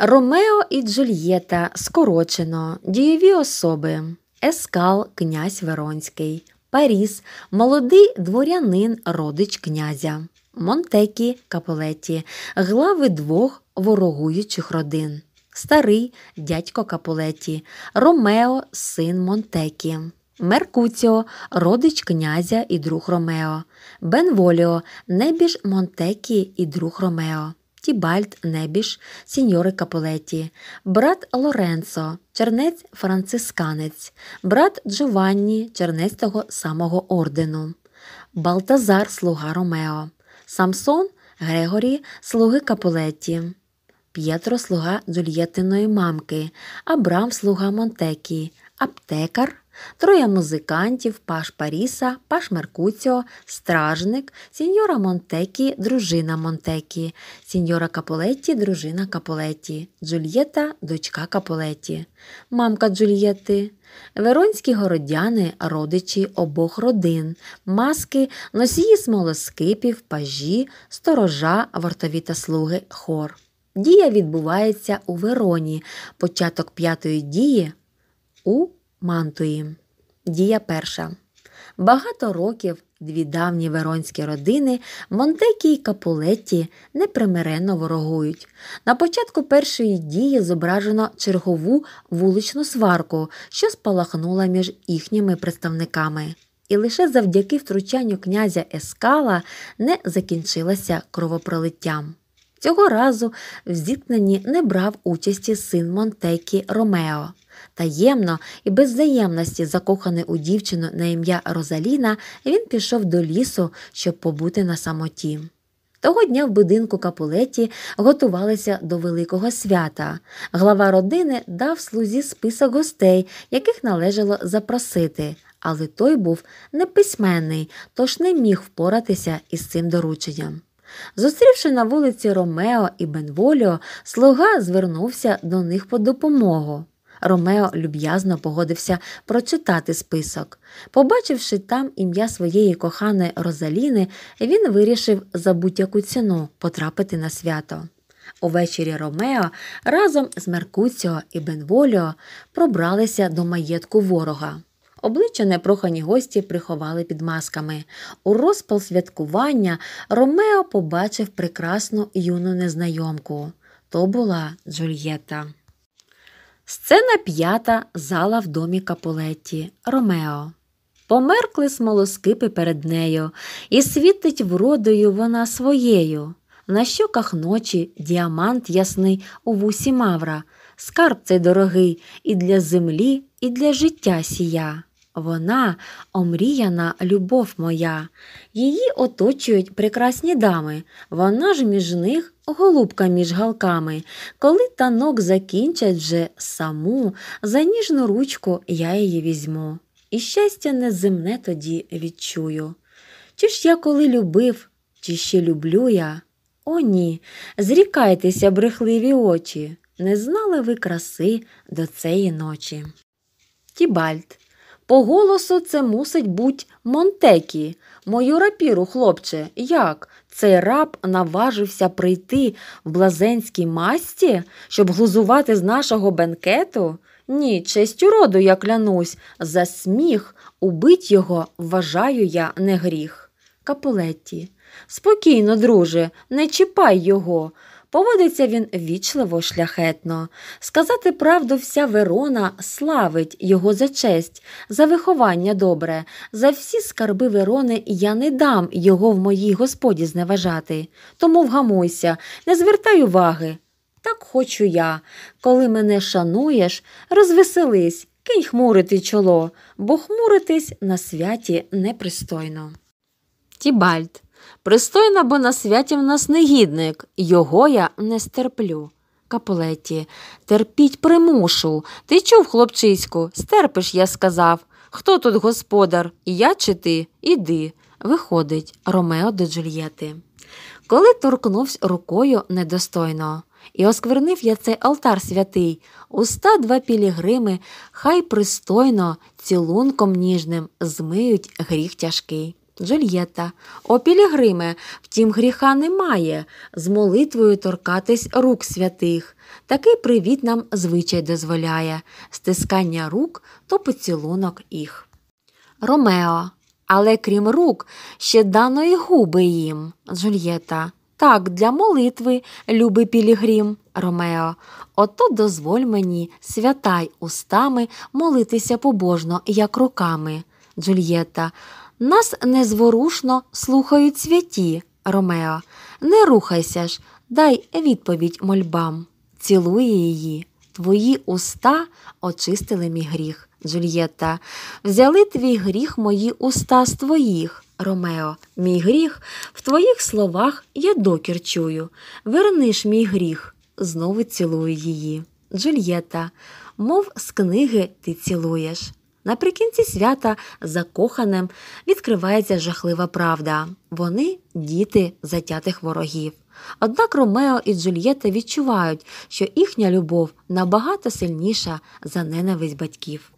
Ромео і Джульєта скорочено, дієві особи, Ескал, князь Веронський, Паріс, молодий дворянин, родич князя, Монтекі Капулеті, глави двох ворогуючих родин, старий дядько Капулеті, Ромео, син Монтекі. Меркуціо, родич князя і друг Ромео, Бенволіо, небіж Монтекі і друг Ромео. Тібальд Небіш, сіньори Капулеті, брат Лоренцо, чернець францисканець, брат Джованні, чернець того самого ордену, Балтазар Слуга Ромео, Самсон Грегорі, слуги Капулеті, П'єтро слуга Джульєтиної мамки, Абрам слуга Монтекі, аптекар Троє музикантів Паш Паріса, Паш Меркуціо, Стражник, сіньора Монтекі, дружина Монтекі, сіньора Каполетті, дружина Каполетті, Джульєта, дочка Каполетті, мамка Джульєти. Веронські городяни, родичі обох родин, маски, носії смолоскипів, пажі, сторожа, вартові та слуги хор. Дія відбувається у Вероні, початок п'ятої дії у мантуї. Дія перша. Багато років дві давні веронські родини Монтекі і Капулетті непримиренно ворогують. На початку першої дії зображено чергову вуличну сварку, що спалахнула між їхніми представниками. І лише завдяки втручанню князя Ескала не закінчилася кровопролиттям. Цього разу в зіткненні не брав участі син Монтекі Ромео. Таємно і без взаємності, закоханий у дівчину на ім'я Розаліна, він пішов до лісу, щоб побути на самоті. Того дня в будинку капулеті готувалися до великого свята. Глава родини дав слузі список гостей, яких належало запросити, але той був неписьменний, тож не міг впоратися із цим дорученням. Зустрівши на вулиці Ромео і Бенволіо, слуга звернувся до них по допомогу. Ромео люб'язно погодився прочитати список. Побачивши там ім'я своєї коханої Розаліни, він вирішив за будь-яку ціну потрапити на свято. Увечері Ромео разом з Меркуціо і Бенволіо пробралися до маєтку ворога. Обличчя непрохані гості приховали під масками. У розпал святкування Ромео побачив прекрасну юну незнайомку. То була Джульєта. Сцена п'ята зала в домі Капулетті. Ромео. Померкли смолоскипи перед нею, і світить вродою вона своєю. На щоках ночі діамант ясний у вусі Мавра, скарб цей дорогий і для землі, і для життя сія. Вона омріяна любов моя. Її оточують прекрасні дами. Вона ж між них голубка між галками. Коли танок закінчать вже саму, за ніжну ручку я її візьму. І щастя неземне тоді відчую. Чи ж я коли любив, чи ще люблю я? О, ні, зрікайтеся, брехливі очі. Не знали ви краси до цієї ночі. Тібальт по голосу це мусить бути Монтекі. Мою рапіру, хлопче, як? Цей раб наважився прийти в блазенській масті, щоб глузувати з нашого бенкету? Ні, честю роду я клянусь, за сміх убить його вважаю я не гріх. Капулетті. Спокійно, друже, не чіпай його. Поводиться він вічливо шляхетно. Сказати правду, вся Верона славить його за честь, за виховання добре, за всі скарби Верони я не дам його в моїй господі зневажати. Тому вгамуйся, не звертай уваги. Так хочу я. Коли мене шануєш, розвеселись, кинь хмурити чоло, бо хмуритись на святі непристойно. Тібальд Пристойно, бо на святі в нас негідник, його я не стерплю. Капулеті, терпіть примушу. Ти чув, хлопчиську, стерпиш, я сказав. Хто тут господар? Я чи ти? Іди. Виходить, Ромео до Джульєти. Коли торкнувся рукою недостойно, і осквернив я цей алтар святий, уста два пілігрими, хай пристойно, цілунком ніжним змиють гріх тяжкий. Джульєта. О, Пілігриме, втім, гріха немає. З молитвою торкатись рук святих. Такий привіт нам звичай дозволяє стискання рук то поцілунок їх. Ромео. Але крім рук, ще дано й губи їм. Джульєта. Так, для молитви, любий Пілігрім, Ромео. Ото дозволь мені, святай устами молитися побожно, як руками. Джульєта. Нас незворушно слухають святі, Ромео. Не рухайся ж, дай відповідь мольбам. Цілує її. Твої уста очистили мій гріх, Джульєта. Взяли твій гріх мої уста з твоїх, Ромео. Мій гріх в твоїх словах я докір чую. Верни ж мій гріх, знову цілую її. Джульєта, мов з книги ти цілуєш. Наприкінці свята закоханим відкривається жахлива правда. Вони діти затятих ворогів. Однак Ромео і Джульєта відчувають, що їхня любов набагато сильніша за ненависть батьків.